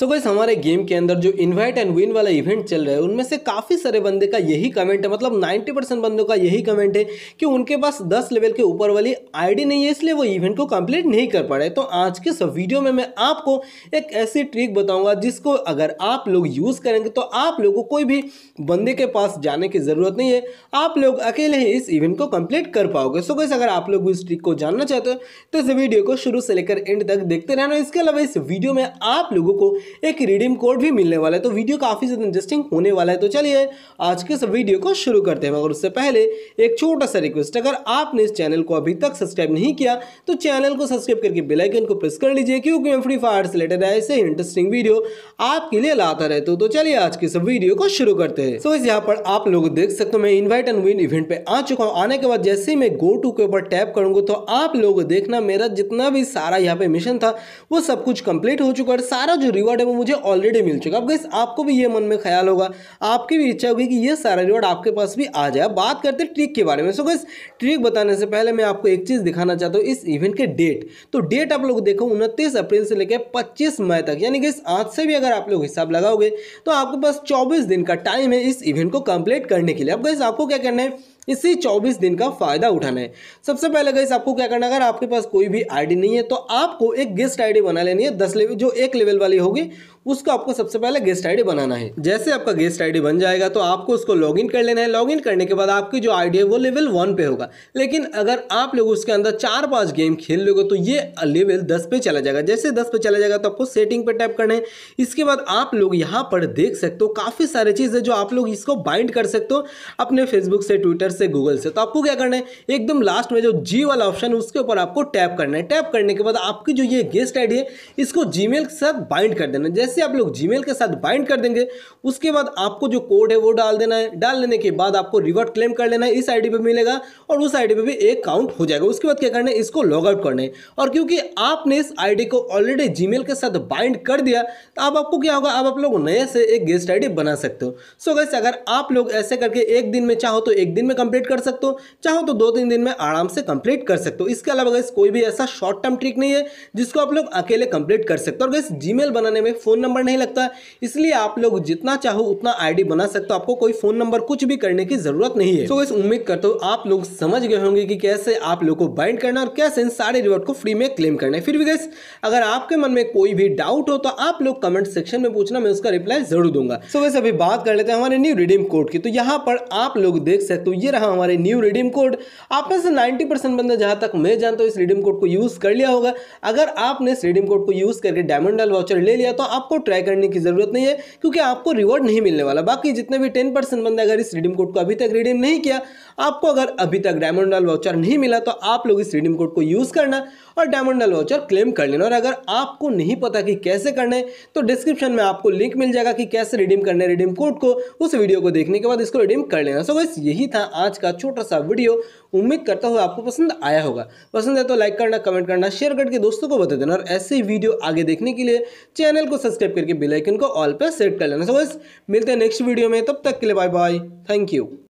सो so guys हमारे game के अंदर जो इनवाइट एंड विन वाला इवेंट चल रहा है उनमें से काफ़ी सारे बंदे का यही कमेंट है मतलब 90 परसेंट बंदों का यही कमेंट है कि उनके पास 10 लेवल के ऊपर वाली आईडी नहीं है इसलिए वो इवेंट को कंप्लीट नहीं कर पा रहे तो आज के इस वीडियो में मैं आपको एक ऐसी ट्रिक बताऊंगा जिसको अगर आप लोग यूज़ करेंगे तो आप लोग को कोई भी बंदे के पास जाने की ज़रूरत नहीं है आप लोग अकेले ही इस इवेंट को कम्प्लीट कर पाओगे सो गैस अगर आप लोग इस ट्रिक को जानना चाहते हो तो इस वीडियो को शुरू से लेकर एंड तक देखते रहना इसके अलावा इस वीडियो में आप लोगों को एक रिडीम कोड भी मिलने वाला है तो वीडियो काफ़ी ज़्यादा इंटरेस्टिंग होने वाला है तो चलिए आज के इस वीडियो को शुरू करते हैं मगर उससे पहले एक छोटा सा रिक्वेस्ट अगर आपने इस चैनल को अभी तक सब्सक्राइब नहीं किया तो चैनल को सब्सक्राइब करके बेलाइकन को प्रेस कर लीजिए क्योंकि मैं फ्री फायर से रिलेटेड ऐसे इंटरेस्टिंग वीडियो आपके लिए लाता रहता हूँ तो चलिए आज के इस वीडियो को शुरू करते हैं सो तो इस यहाँ पर आप लोग देख सकते हो मैं इन्वाइट एंड विन इवेंट पे आ चुका हूँ आने के बाद जैसे ही मैं गो टू के ऊपर टैप करूँगा तो आप लोग देखना मेरा जितना भी सारा यहाँ पे मिशन था वो सब कुछ कंप्लीट हो चुका है सारा जो रिवॉर्ड रिवॉर्ड है वो मुझे ऑलरेडी मिल चुका है अब आपको भी ये मन में ख्याल होगा आपकी भी इच्छा होगी कि ये सारा रिवॉर्ड आपके पास भी आ जाए बात करते हैं ट्रिक के बारे में सो गैस ट्रिक बताने से पहले मैं आपको एक चीज़ दिखाना चाहता हूँ इस इवेंट के डेट तो डेट आप लोग देखो उनतीस अप्रैल से लेकर पच्चीस मई तक यानी गैस आज से भी अगर आप लोग हिसाब लगाओगे तो आपके पास चौबीस दिन का टाइम है इस इवेंट को कंप्लीट करने के लिए अब गैस आपको क्या करना है इससे चौबीस दिन का फ़ायदा उठाना है सबसे पहले गई आपको क्या करना अगर आपके पास कोई भी आईडी नहीं है तो आपको एक गेस्ट आईडी बना लेनी है दस लेवल जो एक लेवल वाली होगी उसको आपको सबसे पहले गेस्ट आईडी बनाना है जैसे आपका गेस्ट आईडी बन जाएगा तो आपको उसको लॉगिन कर लेना है लॉगिन करने के बाद आपकी जो आईडी है वो लेवल वन पे होगा लेकिन अगर आप लोग उसके अंदर चार पांच गेम खेल लोगे तो ये लेवल दस पे चला जाएगा जैसे दस पे चला जाएगा तो आपको सेटिंग पे टैप करना है इसके बाद आप लोग यहाँ पर देख सकते हो काफ़ी सारी चीज़ है जो आप लोग इसको बाइंड कर सकते हो अपने फेसबुक से ट्विटर से गूगल से तो आपको क्या करना है एकदम लास्ट में जो जी वाला ऑप्शन उसके ऊपर आपको टैप करना है टैप करने के बाद आपकी जो ये गेस्ट आई है इसको जी के साथ बाइंड कर देना जैसे आप लोग जी के साथ बाइंड कर देंगे उसके बाद आपको जो कोड है वो डाल देना है डाल लेने के बाद आपको रिवर्ट क्लेम कर लेना है इस आई डी मिलेगा और उस आई पे भी एक काउंट हो जाएगा उसके बाद क्या करना है इसको लॉग आउट करना है और क्योंकि आपने इस आई को ऑलरेडी जी के साथ बाइंड कर दिया तो अब आपको क्या होगा अब आप लोग नए से एक गेस्ट आई बना सकते हो सो so गैस अगर आप लोग ऐसे करके एक दिन में चाहो तो एक दिन में कंप्लीट कर सकते हो चाहो तो दो तीन दिन में आराम से कंप्लीट कर सकते हो इसके अलावा गैस कोई भी ऐसा शॉर्ट टर्म ट्रिक नहीं है जिसको आप लोग अकेले कंप्लीट कर सकते हो और गैस जी बनाने में फ़ोन नंबर नहीं लगता इसलिए आप लोग जितना चाहो उतना आई बना सकते हो आपको कोई फ़ोन नंबर कुछ भी करने की ज़रूरत नहीं है तो गैस उम्मीद करते हो आप लोग समझ गए होंगे कि कैसे आप लोग को बाइंड करना और कैसे इन सारे रिवॉर्ड को फ्री में क्लेम करना है फिर भी गैस अगर आपके मन में कोई भी डाउट हो तो आप लोग कमेंट सेक्शन में पूछना मैं उसका रिप्लाई जरूर दूंगा सो so, वैसे अभी बात कर लेते हैं हमारे न्यू रिडीम कोड की तो यहाँ पर आप लोग देख सकते हो ये रहा हमारे न्यू रिडीम कोड आप में से 90 परसेंट बंदा जहाँ तक मैं जानता हूँ इस रिडीम कोड को यूज़ कर लिया होगा अगर आपने इस रिडीम कोड को यूज़ करके डायमंड डाल वाउचर ले लिया तो आपको ट्राई करने की ज़रूरत नहीं है क्योंकि आपको रिवॉर्ड नहीं मिलने वाला बाकी जितने भी टेन परसेंट बंदा अगर इस रिडीम कोड को अभी तक रिडीम नहीं किया आपको अगर अभी तक डायमंड डाल वाउचर नहीं मिला तो आप लोग इस रिडीम कोड को यूज़ करना और डायमंड डाल वाउचर क्लेम कर लेना और अगर आपको नहीं पता कि कैसे करना है तो डिस्क्रिप्शन में आपको लिंक मिल जाएगा कि कैसे रिडीम करना है रिडीम कोड को उस वीडियो को देखने के बाद इसको रिडीम कर लेना सो बस यही था आज का छोटा सा वीडियो उम्मीद करता हूँ आपको पसंद आया होगा पसंद है तो लाइक करना कमेंट करना शेयर करके दोस्तों को बता देना और ऐसे ही वीडियो आगे देखने के लिए चैनल को सब्सक्राइब करके बेलाइकन को ऑल पर सेट कर लेना सो बस मिलते हैं नेक्स्ट वीडियो में तब तक के लिए बाय बाय थैंक यू